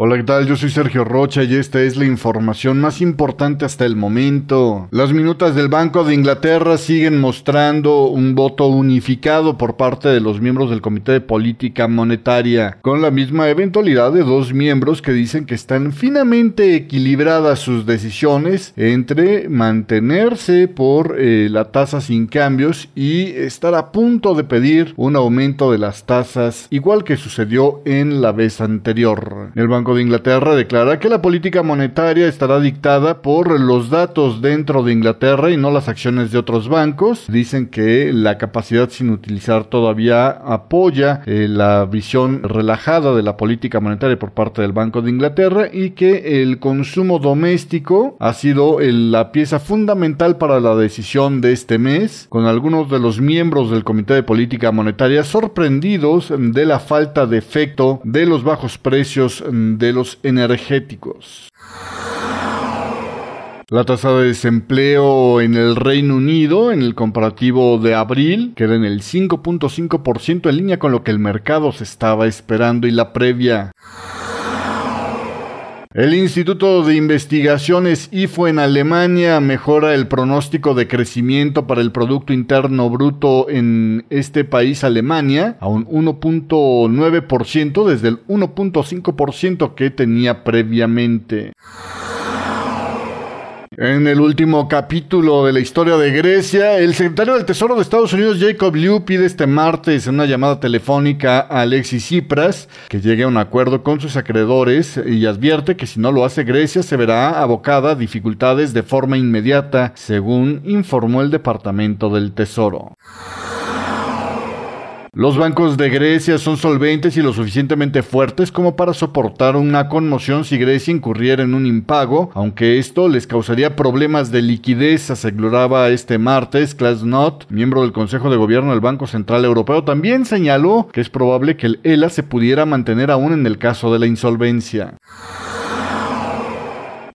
Hola, ¿qué tal? Yo soy Sergio Rocha y esta es la información más importante hasta el momento. Las minutas del Banco de Inglaterra siguen mostrando un voto unificado por parte de los miembros del Comité de Política Monetaria, con la misma eventualidad de dos miembros que dicen que están finamente equilibradas sus decisiones entre mantenerse por eh, la tasa sin cambios y estar a punto de pedir un aumento de las tasas, igual que sucedió en la vez anterior. El Banco de Inglaterra declara que la política monetaria estará dictada por los datos dentro de Inglaterra y no las acciones de otros bancos. Dicen que la capacidad sin utilizar todavía apoya eh, la visión relajada de la política monetaria por parte del Banco de Inglaterra y que el consumo doméstico ha sido la pieza fundamental para la decisión de este mes, con algunos de los miembros del Comité de Política Monetaria sorprendidos de la falta de efecto de los bajos precios de los energéticos. La tasa de desempleo en el Reino Unido en el comparativo de abril queda en el 5.5% en línea con lo que el mercado se estaba esperando y la previa. El Instituto de Investigaciones IFO en Alemania mejora el pronóstico de crecimiento para el Producto Interno Bruto en este país, Alemania, a un 1.9% desde el 1.5% que tenía previamente. En el último capítulo de la historia de Grecia, el secretario del Tesoro de Estados Unidos, Jacob Liu, pide este martes en una llamada telefónica a Alexis Tsipras que llegue a un acuerdo con sus acreedores y advierte que si no lo hace Grecia se verá abocada a dificultades de forma inmediata, según informó el Departamento del Tesoro. Los bancos de Grecia son solventes y lo suficientemente fuertes como para soportar una conmoción si Grecia incurriera en un impago, aunque esto les causaría problemas de liquidez, aseguraba este martes Klasnot, miembro del Consejo de Gobierno del Banco Central Europeo. También señaló que es probable que el ELA se pudiera mantener aún en el caso de la insolvencia.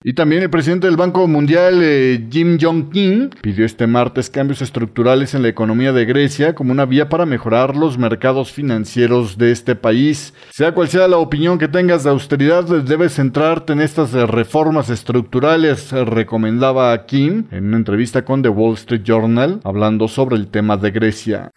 Y también el presidente del Banco Mundial, eh, Jim jong King, pidió este martes cambios estructurales en la economía de Grecia como una vía para mejorar los mercados financieros de este país. Sea cual sea la opinión que tengas de austeridad, debes centrarte en estas reformas estructurales, recomendaba Kim en una entrevista con The Wall Street Journal, hablando sobre el tema de Grecia.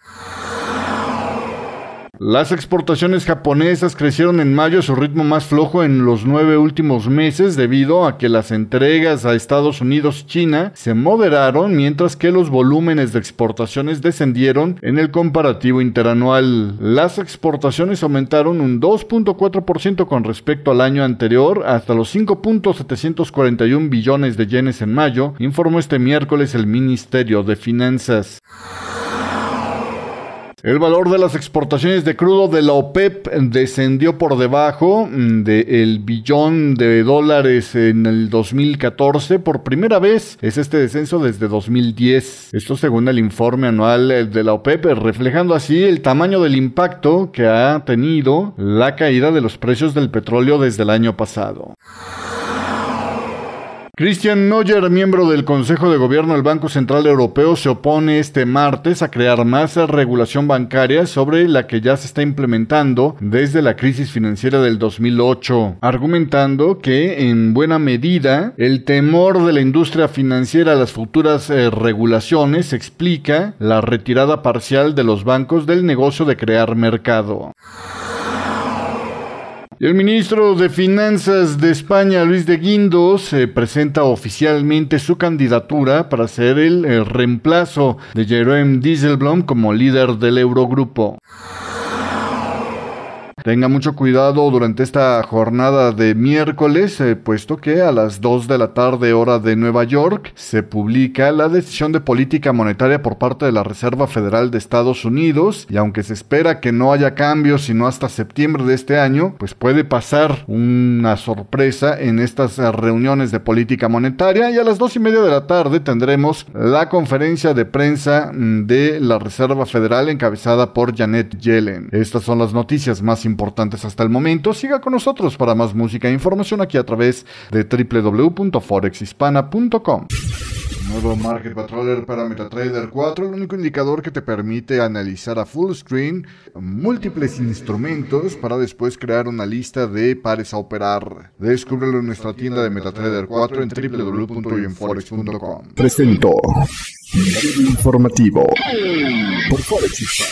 Las exportaciones japonesas crecieron en mayo a su ritmo más flojo en los nueve últimos meses debido a que las entregas a Estados Unidos-China se moderaron mientras que los volúmenes de exportaciones descendieron en el comparativo interanual. Las exportaciones aumentaron un 2.4% con respecto al año anterior hasta los 5.741 billones de yenes en mayo, informó este miércoles el Ministerio de Finanzas. El valor de las exportaciones de crudo de la OPEP descendió por debajo mm, del billón de dólares en el 2014 por primera vez. Es este descenso desde 2010. Esto según el informe anual de la OPEP, reflejando así el tamaño del impacto que ha tenido la caída de los precios del petróleo desde el año pasado. Christian Noyer, miembro del Consejo de Gobierno del Banco Central Europeo, se opone este martes a crear más regulación bancaria sobre la que ya se está implementando desde la crisis financiera del 2008, argumentando que en buena medida el temor de la industria financiera a las futuras eh, regulaciones explica la retirada parcial de los bancos del negocio de crear mercado. El ministro de Finanzas de España, Luis de Guindos, eh, presenta oficialmente su candidatura para ser el, el reemplazo de Jerome Dieselblom como líder del Eurogrupo. Tenga mucho cuidado durante esta jornada de miércoles, eh, puesto que a las 2 de la tarde hora de Nueva York se publica la decisión de política monetaria por parte de la Reserva Federal de Estados Unidos y aunque se espera que no haya cambios sino hasta septiembre de este año, pues puede pasar una sorpresa en estas eh, reuniones de política monetaria y a las 2 y media de la tarde tendremos la conferencia de prensa mm, de la Reserva Federal encabezada por Janet Yellen. Estas son las noticias más importantes importantes hasta el momento, siga con nosotros para más música e información aquí a través de www.forexhispana.com. Nuevo Market Patroller para MetaTrader 4, el único indicador que te permite analizar a full screen múltiples instrumentos para después crear una lista de pares a operar. Descúbrelo en nuestra tienda de MetaTrader 4 en www.forex.com. Presento informativo por Forex